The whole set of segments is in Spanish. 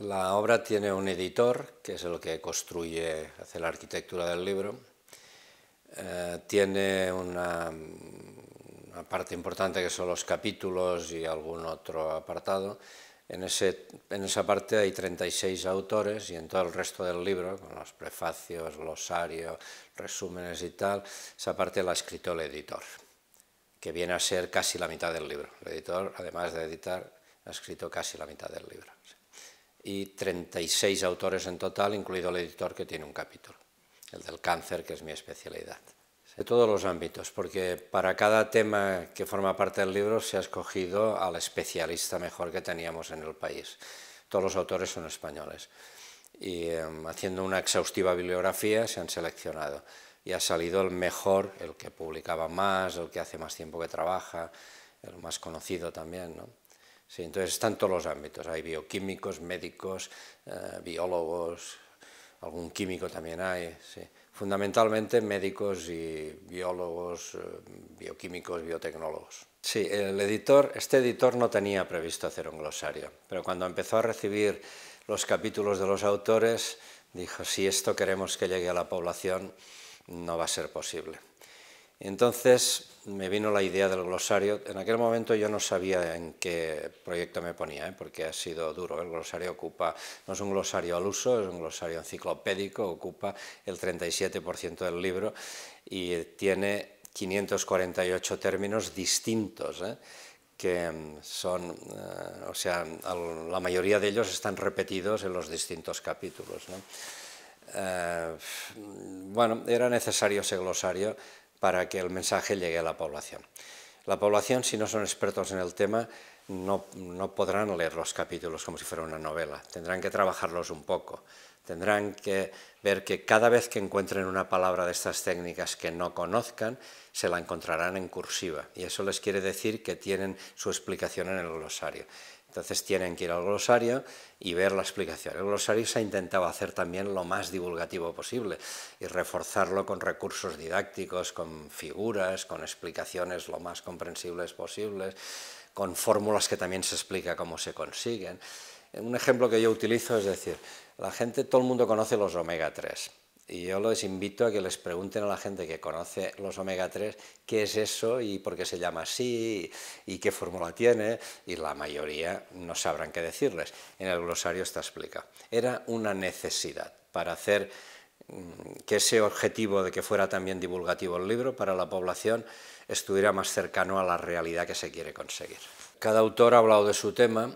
La obra tiene un editor, que es el que construye, hace la arquitectura del libro. Eh, tiene una, parte importante que son los capítulos y algún otro apartado. En, ese, en esa parte hay 36 autores y en todo el resto del libro, con los prefacios, glosario, resúmenes y tal, esa parte la escrito el editor, que viene a ser casi la mitad del libro. El editor, además de editar, ha escrito casi la mitad del libro y 36 autores en total, incluido el editor que tiene un capítulo, el del cáncer, que es mi especialidad. De todos los ámbitos, porque para cada tema que forma parte del libro se ha escogido al especialista mejor que teníamos en el país. Todos los autores son españoles. Y em, haciendo una exhaustiva bibliografía se han seleccionado. Y ha salido el mejor, el que publicaba más, el que hace más tiempo que trabaja, el más conocido también. ¿no? Sí, entonces están todos los ámbitos. Hay bioquímicos, médicos, eh, biólogos, algún químico también hay. Fundamentalmente médicos y biólogos, eh, bioquímicos, biotecnólogos. Sí, el editor, este editor no tenía previsto hacer un glosario, pero cuando empezó a recibir los capítulos de los autores, dijo, si esto queremos que llegue a la población, no va a ser posible. Entonces me vino la idea del glosario. En aquel momento yo no sabía en qué proyecto me ponía, ¿eh? porque ha sido duro. El glosario ocupa, no es un glosario al uso, es un glosario enciclopédico, ocupa el 37% del libro y tiene 548 términos distintos. ¿eh? que mm, son, eh, o sea, la mayoría de ellos están repetidos en los distintos capítulos. bueno, era necesario ese glosario para que el mensaje llegue a la población. La población, si no son expertos en el tema, no, no podrán leer los capítulos como si fuera una novela, tendrán que trabajarlos un poco, tendrán que ver que cada vez que encuentren una palabra de estas técnicas que no conozcan, se la encontrarán en cursiva. Y eso les quiere decir que tienen su explicación en el glosario. Entonces tienen que ir al glosario y ver la explicación. El glosario se ha intentado hacer también lo más divulgativo posible y reforzarlo con recursos didácticos, con figuras, con explicaciones lo más comprensibles posibles, con fórmulas que también se explica cómo se consiguen. Un ejemplo que yo utilizo es decir, la gente, todo el mundo conoce los omega 3 y yo les invito a que les pregunten a la gente que conoce los omega 3 qué es eso y por qué se llama así y qué fórmula tiene, y la mayoría no sabrán qué decirles. En el glosario está explicado. Era una necesidad para hacer mm, que ese objetivo de que fuera también divulgativo el libro para la población estuviera más cercano a la realidad que se quiere conseguir. Cada autor ha hablado de su tema,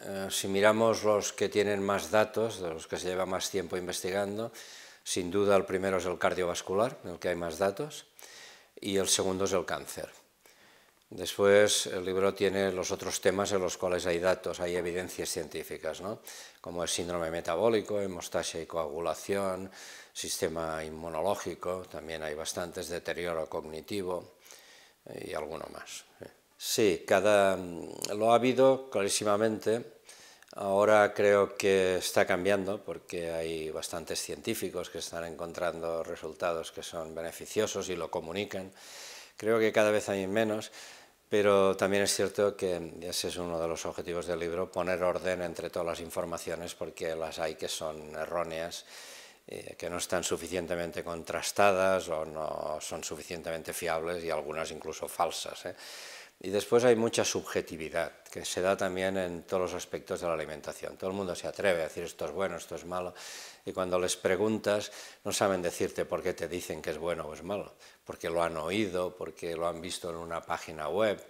eh, si miramos los que tienen más datos, de los que se lleva más tiempo investigando, sin duda el primero es el cardiovascular, en el que hay más datos, y el segundo es el cáncer. Después el libro tiene los otros temas en los cuales hay datos, hay evidencias científicas, como el síndrome metabólico, hemostasia y coagulación, sistema inmunológico, también hay bastantes, deterioro cognitivo eh, y alguno más. Sí, cada, mm, lo ha habido clarísimamente Ahora creo que está cambiando porque hay bastantes científicos que están encontrando resultados que son beneficiosos y lo comunican. Creo que cada vez hay menos, pero también es cierto que ese es uno de los objetivos del libro, poner orden entre todas las informaciones porque las hay que son erróneas, eh, que no están suficientemente contrastadas o no son suficientemente fiables y algunas incluso falsas. ¿eh? Y después hay mucha subjetividad que se da también en todos los aspectos de la alimentación. Todo el mundo se atreve a decir esto es bueno, esto es malo, y cuando les preguntas no saben decirte por qué te dicen que es bueno o es malo, porque lo han oído, porque lo han visto en una página web,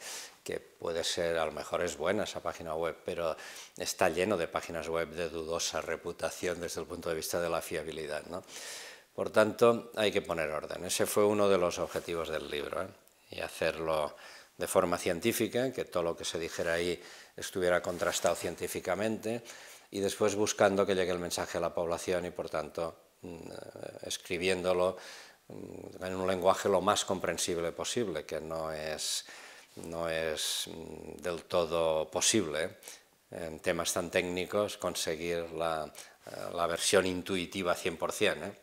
que puede ser, a lo mejor es buena esa página web, pero está lleno de páginas web de dudosa reputación desde el punto de vista de la fiabilidad. Por tanto, hay que poner orden. Ese fue uno de los objetivos del libro ¿eh? y hacerlo de forma científica, que todo lo que se dijera ahí estuviera contrastado científicamente, y después buscando que llegue el mensaje a la población y, por tanto, mm, eh, escribiéndolo mm, en un lenguaje lo más comprensible posible, que no es, no es mm, del todo posible ¿eh? en temas tan técnicos conseguir la, eh, versión intuitiva 100%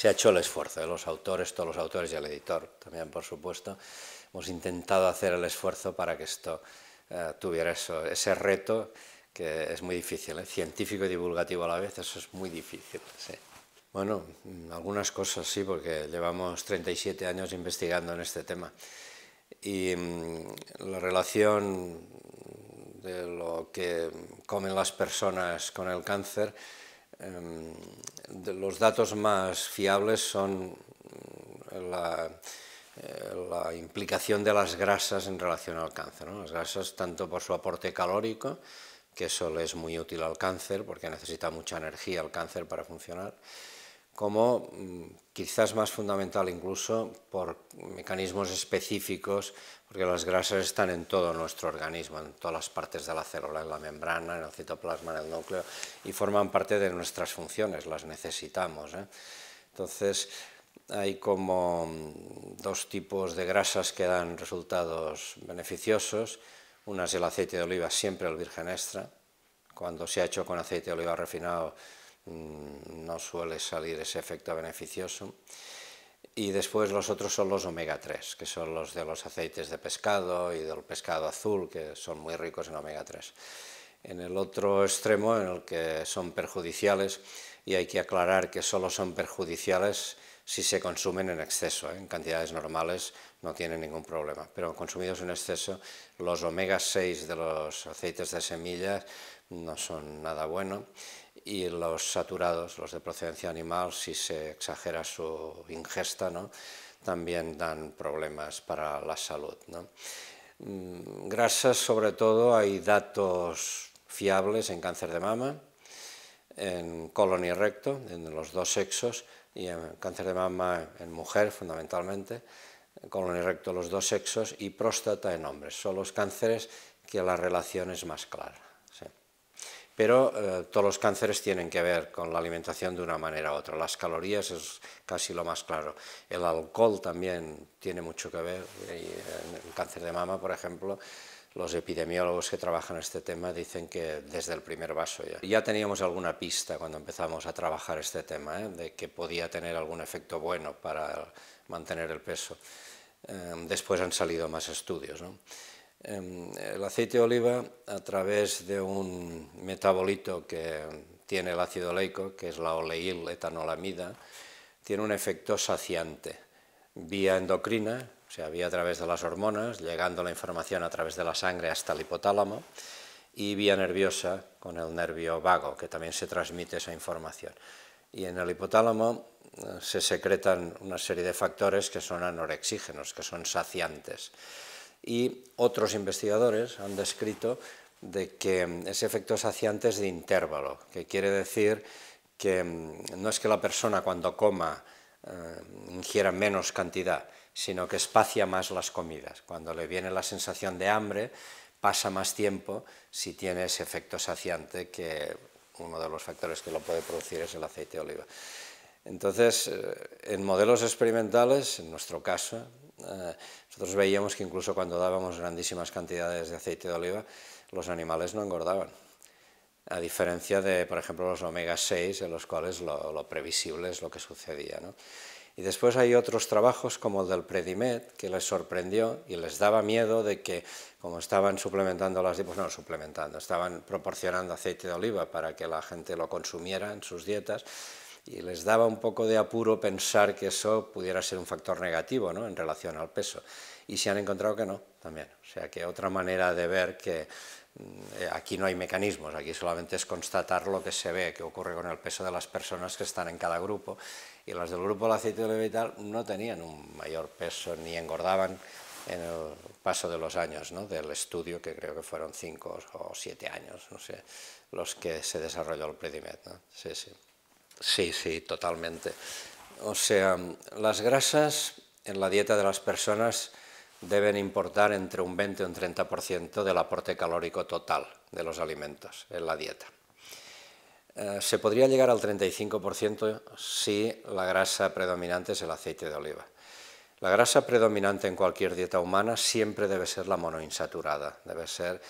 se ha hecho el esfuerzo de los autores, todos los autores y el editor también, por supuesto. Hemos intentado hacer el esfuerzo para que esto eh, tuviera ese reto que es muy difícil, ¿eh? científico y divulgativo a la vez, eso es muy difícil. Bueno, mm, algunas cosas sí, porque llevamos 37 años investigando en este tema. Y mm, la relación de lo que comen las personas con el cáncer Em, los datos más fiables son mm, eh, la, implicación de las grasas en relación al cáncer. Las grasas, tanto por su aporte calórico, que eso le es muy útil al cáncer, porque necesita mucha energía el cáncer para funcionar, como mm, quizás más fundamental incluso por mecanismos específicos, porque las grasas están en todo nuestro organismo, en todas las partes de la célula, en la membrana, en el citoplasma, en el núcleo, y forman parte de nuestras funciones, las necesitamos. ¿eh? Entonces, hay como mm, dos tipos de grasas que dan resultados beneficiosos. Una es el aceite de oliva, siempre el virgen extra. Cuando se ha hecho con aceite de oliva refinado, Mm, no suele salir ese efecto beneficioso. Y después los otros son los omega 3, que son los de los aceites de pescado y del pescado azul, que son muy ricos en omega 3. En el otro extremo, en el que son perjudiciales, y hay que aclarar que solo son perjudiciales si se consumen en exceso, ¿eh? en cantidades normales no tienen ningún problema, pero consumidos en exceso los omega 6 de los aceites de semillas no son nada bueno y los saturados, los de procedencia animal, si se exagera su ingesta, ¿no? también dan problemas para la salud. ¿no? Mm, grasas, sobre todo, hay datos fiables en cáncer de mama, en colon y recto, en los dos sexos, y en cáncer de mama en mujer fundamentalmente, colon y recto los dos sexos, y próstata en hombres. Son los cánceres que la relación es más clara pero eh, todos los cánceres tienen que ver con la alimentación de una manera u otra. Las calorías es casi lo más claro. El alcohol también tiene mucho que ver. Eh, en cáncer de mama, por ejemplo, los epidemiólogos que trabajan este tema dicen que desde el primer vaso ya. Ya teníamos alguna pista cuando empezamos a trabajar este tema, ¿eh? de que podía tener algún efecto bueno para mantener el peso. Em, después han salido más estudios. ¿no? Em, el aceite de oliva, a través de un metabolito que tiene el ácido oleico, que es la oleil etanolamida, tiene un efecto saciante vía endocrina, o sea, vía a través de las hormonas, llegando la información a través de la sangre hasta el hipotálamo, y vía nerviosa con el nervio vago, que también se transmite esa información. Y en el hipotálamo eh, se secretan una serie de factores que son anorexígenos, que son saciantes y otros investigadores han descrito de que mm, ese efecto saciante es de intervalo, que quiere decir que mm, no es que la persona cuando coma eh, ingiera menos cantidad, sino que espacia más las comidas. Cuando le viene la sensación de hambre, pasa más tiempo si tiene ese efecto saciante que uno de los factores que lo puede producir es el aceite de oliva. Entonces, eh, en modelos experimentales, en nuestro caso, eh, nosotros veíamos que incluso cuando dábamos grandísimas cantidades de aceite de oliva, los animales no engordaban. A diferencia de, por ejemplo, los omega 6, en los cuales lo, previsible es lo que sucedía. Y después hay otros trabajos como el del Predimet, que les sorprendió y les daba miedo de que, como estaban suplementando las dietas, pues no suplementando, estaban proporcionando aceite de oliva para que la gente lo consumiera en sus dietas, y les daba un poco de apuro pensar que eso pudiera ser un factor negativo ¿no? en relación al peso. Y se han encontrado que no, también. O sea que otra manera de ver que mm, eh, aquí no hay mecanismos, aquí solamente es constatar lo que se ve, que ocurre con el peso de las personas que están en cada grupo. Y las del grupo del aceite de oliva no tenían un mayor peso ni engordaban en el paso de los años ¿no? del estudio, que creo que fueron cinco o siete años, no sé, los que se desarrolló el Predimet. Sí, sí. Sí, sí, totalmente. O sea, las grasas en la dieta de las personas deben importar entre un 20 y un 30% del aporte calórico total de los alimentos en la dieta. Eh, se podría llegar al 35% si la grasa predominante es el aceite de oliva. La grasa predominante en cualquier dieta humana siempre debe ser la monoinsaturada, debe ser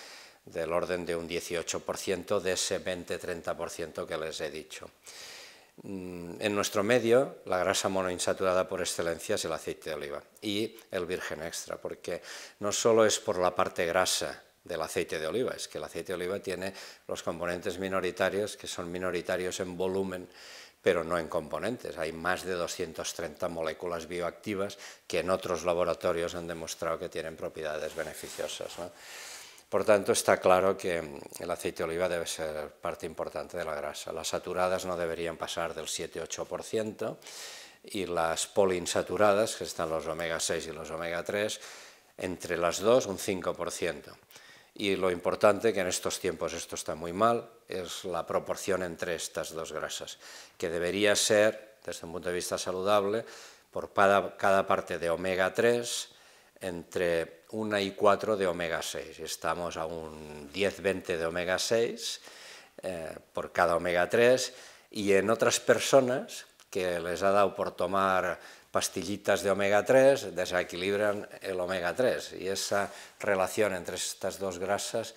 del orden de un 18% de ese 20-30% que les he dicho. Mm, en nuestro medio, la grasa monoinsaturada por excelencia es el aceite de oliva y el virgen extra, porque no solo es por la parte grasa del aceite de oliva, es que el aceite de oliva tiene los componentes minoritarios, que son minoritarios en volumen, pero no en componentes. Hay más de 230 moléculas bioactivas que en otros laboratorios han demostrado que tienen propiedades beneficiosas. Por tanto, está claro que mm, el aceite de oliva debe ser parte importante de la grasa. Las saturadas no deberían pasar del 7-8% y las poliinsaturadas, que están los omega 6 y los omega 3, entre las dos un 5%. Y lo importante, que en estos tiempos esto está muy mal, es la proporción entre estas dos grasas, que debería ser, desde un punto de vista saludable, por cada, cada parte de omega 3, entre 1 y 4 de omega 6. Estamos a un 10-20 de omega 6 eh, por cada omega 3 y en otras personas que les ha dado por tomar pastillitas de omega 3 desequilibran el omega 3 y esa relación entre estas dos grasas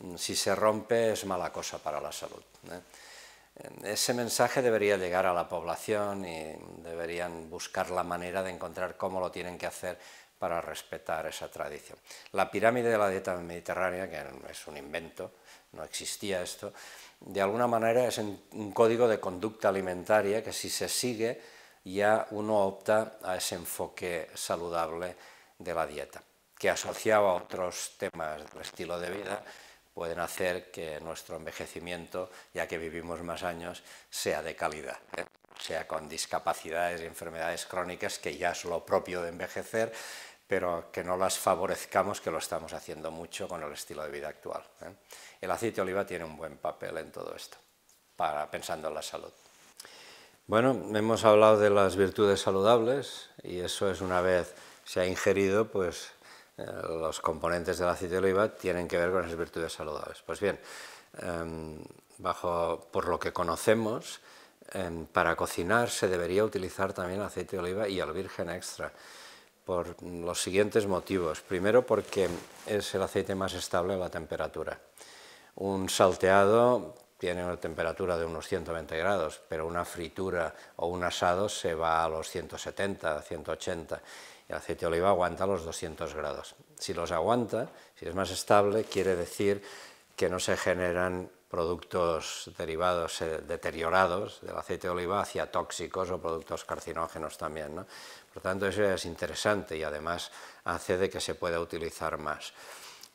mm, si se rompe es mala cosa para la salud. ¿eh? Ese mensaje debería llegar a la población y deberían buscar la manera de encontrar cómo lo tienen que hacer para respetar esa tradición. La pirámide de la dieta mediterránea, que no es un invento, no existía esto, de alguna manera es un código de conducta alimentaria que si se sigue ya uno opta a ese enfoque saludable de la dieta, que asociado a otros temas del estilo de vida pueden hacer que nuestro envejecimiento, ya que vivimos más años, sea de calidad. ¿eh? sea con discapacidades y enfermedades crónicas, que ya es lo propio de envejecer, pero que no las favorezcamos, que lo estamos haciendo mucho con el estilo de vida actual. ¿eh? El aceite de oliva tiene un buen papel en todo esto, para, pensando en la salud. Bueno, hemos hablado de las virtudes saludables y eso es una vez se ha ingerido, pues eh, los componentes del aceite de oliva tienen que ver con las virtudes saludables. Pues bien, em, bajo por lo que conocemos, em, para cocinar se debería utilizar también aceite de oliva y el virgen extra por los siguientes motivos. Primero porque es el aceite más estable a la temperatura. Un salteado tiene una temperatura de unos 120 grados, pero una fritura o un asado se va a los 170, 180. El aceite de oliva aguanta los 200 grados. Si los aguanta, si es más estable, quiere decir que no se generan productos derivados eh, deteriorados del aceite de oliva hacia tóxicos o productos carcinógenos también. ¿no? Por tanto, eso es interesante y además hace de que se pueda utilizar más.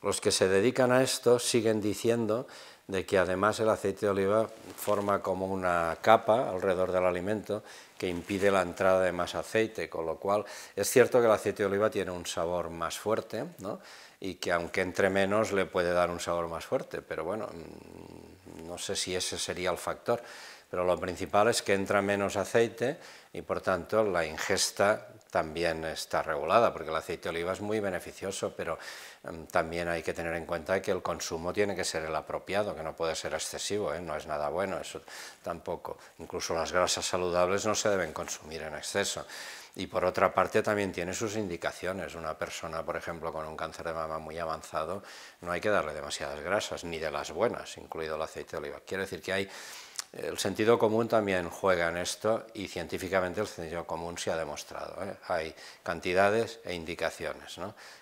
Los que se dedican a esto siguen diciendo de que además el aceite de oliva forma como una capa alrededor del alimento que impide la entrada de más aceite, con lo cual es cierto que el aceite de oliva tiene un sabor más fuerte, ¿no? y que aunque entre menos le puede dar un sabor más fuerte, pero bueno, mm, no sé si ese sería el factor, pero lo principal es que entra menos aceite y por tanto la ingesta también está regulada, porque el aceite de oliva es muy beneficioso, pero em, también hay que tener en cuenta que el consumo tiene que ser el apropiado, que no puede ser excesivo, ¿eh? no es nada bueno, eso tampoco. Incluso las grasas saludables no se deben consumir en exceso. Y por otra parte también tiene sus indicaciones. Una persona, por ejemplo, con un cáncer de mama muy avanzado, no hay que darle demasiadas grasas, ni de las buenas, incluido el aceite de oliva. Quiere decir que hay el sentido común también juega en esto y científicamente el sentido común se ha demostrado. ¿eh? Hay cantidades e indicaciones,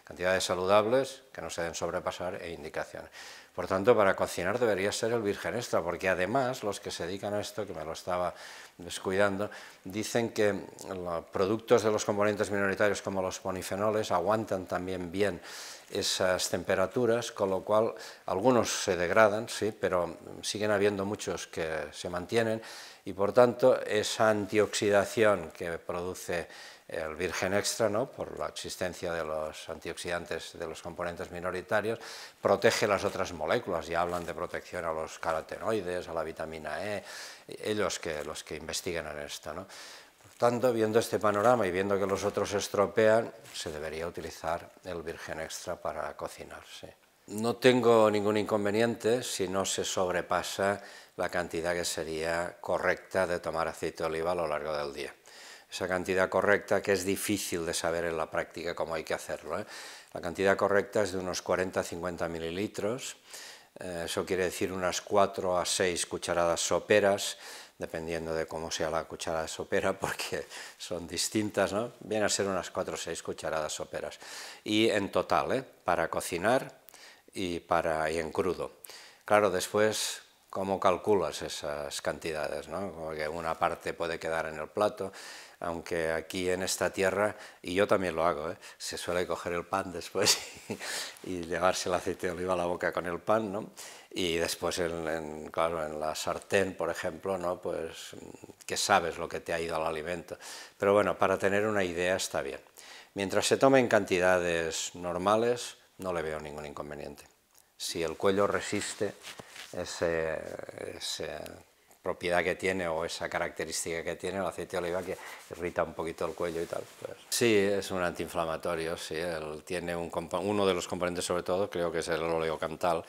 cantidades saludables que no se deben sobrepasar e indicaciones. Por tanto, para cocinar debería ser el virgen extra, porque además los que se dedican a esto, que me lo estaba descuidando, dicen que los productos de los componentes minoritarios como los polifenoles aguantan también bien esas temperaturas, con lo cual algunos se degradan, sí, pero siguen habiendo muchos que se mantienen y por tanto esa antioxidación que produce el virgen extra, ¿no? por la existencia de los antioxidantes, de los componentes minoritarios, protege las otras moléculas, ya hablan de protección a los carotenoides, a la vitamina E, ellos que, los que investigan en esto. Por tanto, viendo este panorama y viendo que los otros estropean, se debería utilizar el virgen extra para cocinarse. No tengo ningún inconveniente si no se sobrepasa la cantidad que sería correcta de tomar aceite de oliva a lo largo del día esa cantidad correcta que es difícil de saber en la práctica cómo hay que hacerlo. ¿eh? La cantidad correcta es de unos 40-50 mililitros, eh, eso quiere decir unas 4 a 6 cucharadas soperas, dependiendo de cómo sea la cucharada sopera, porque son distintas, ¿no? Viene a ser unas 4 o 6 cucharadas soperas. Y en total, ¿eh? para cocinar y, para, en crudo. Claro, después cómo calculas esas cantidades, una parte puede quedar en el plato aunque aquí en esta tierra, y yo también lo hago, ¿eh? se suele coger el pan después y, llevarse el aceite de oliva a la boca con el pan, ¿no? y después en, claro, en la sartén, por ejemplo, ¿no? pues mm, que sabes lo que te ha ido al alimento. Pero bueno, para tener una idea está bien. Mientras se tome en cantidades normales, no le veo ningún inconveniente. Si el cuello resiste ese propiedad que tiene o esa característica que tiene el aceite de oliva que irrita un poquito el cuello y tal. Pues. Sí, es un antiinflamatorio, sí, él tiene un uno de los componentes sobre todo, creo que es el cantal,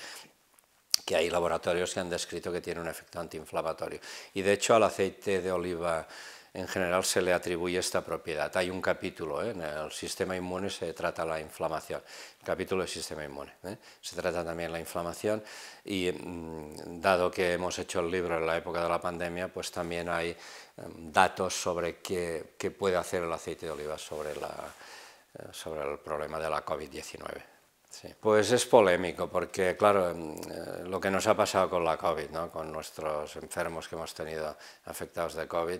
que hay laboratorios que han descrito que tiene un efecto antiinflamatorio. Y de hecho al aceite de oliva en general se le atribuye esta propiedad. Hay un capítulo, ¿eh? en el sistema inmune se trata la inflamación, capítulo del sistema inmune. ¿eh? Se trata también la inflamación y mm, dado que hemos hecho el libro en la época de la pandemia, pues también hay em, datos sobre qué, puede hacer el aceite de oliva sobre, la, eh, sobre el problema de la COVID-19. Pues es polémico, porque claro, em, lo que nos ha pasado con la COVID, con nuestros enfermos que hemos tenido afectados de COVID,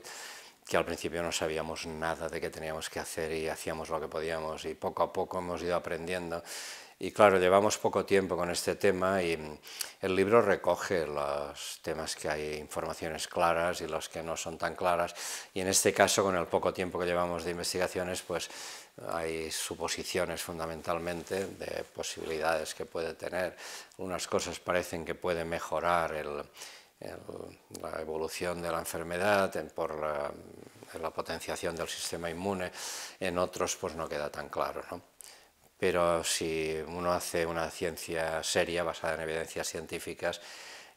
que al principio no sabíamos nada de qué teníamos que hacer y hacíamos lo que podíamos y poco a poco hemos ido aprendiendo. Y claro, llevamos poco tiempo con este tema y el libro recoge los temas que hay informaciones claras y los que no son tan claras. Y en este caso, con el poco tiempo que llevamos de investigaciones, pues hay suposiciones fundamentalmente de posibilidades que puede tener. Unas cosas parecen que puede mejorar el, la evolución de la enfermedad, en, por la, la, potenciación del sistema inmune, en otros pues no queda tan claro. ¿no? Pero si uno hace una ciencia seria basada en evidencias científicas,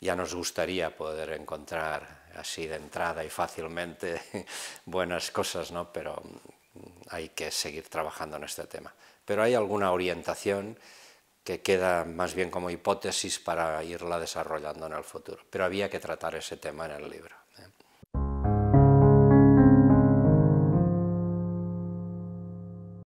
ya nos gustaría poder encontrar así de entrada y fácilmente buenas cosas, ¿no? pero hay que seguir trabajando en este tema. Pero hay alguna orientación que queda más bien como hipótesis para irla desarrollando en el futuro. Pero había que tratar ese tema en el libro.